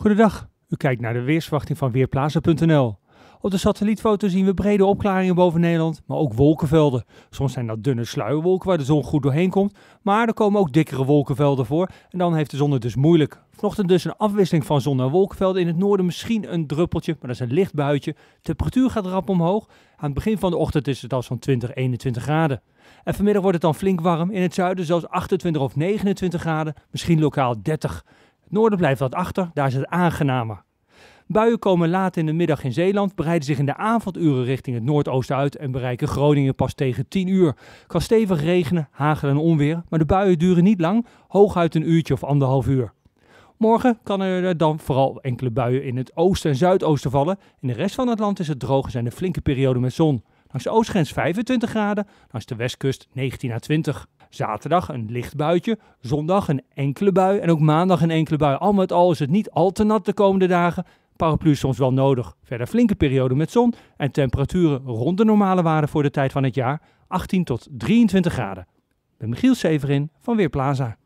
Goedendag, u kijkt naar de weersverwachting van Weerplaza.nl. Op de satellietfoto zien we brede opklaringen boven Nederland, maar ook wolkenvelden. Soms zijn dat dunne sluierwolken waar de zon goed doorheen komt, maar er komen ook dikkere wolkenvelden voor en dan heeft de zon het dus moeilijk. Vanochtend dus een afwisseling van zon en wolkenvelden. In het noorden misschien een druppeltje, maar dat is een licht buitje. Temperatuur gaat rap omhoog. Aan het begin van de ochtend is het al zo'n 20, 21 graden. En vanmiddag wordt het dan flink warm. In het zuiden zelfs 28 of 29 graden, misschien lokaal 30. Noorden blijft wat achter, daar is het aangenamer. Buien komen laat in de middag in Zeeland, breiden zich in de avonduren richting het noordoosten uit en bereiken Groningen pas tegen 10 uur. Kan stevig regenen, hagel en onweer, maar de buien duren niet lang, hooguit een uurtje of anderhalf uur. Morgen kan er dan vooral enkele buien in het oosten en zuidoosten vallen. In de rest van het land is het droog en zijn er flinke perioden met zon. Langs de oostgrens 25 graden, langs de westkust 19 à 20. Zaterdag een licht buitje, zondag een enkele bui en ook maandag een enkele bui. Al met al is het niet al te nat de komende dagen. Paraplu soms wel nodig. Verder flinke periode met zon en temperaturen rond de normale waarde voor de tijd van het jaar. 18 tot 23 graden. Ik ben Michiel Severin van Weerplaza.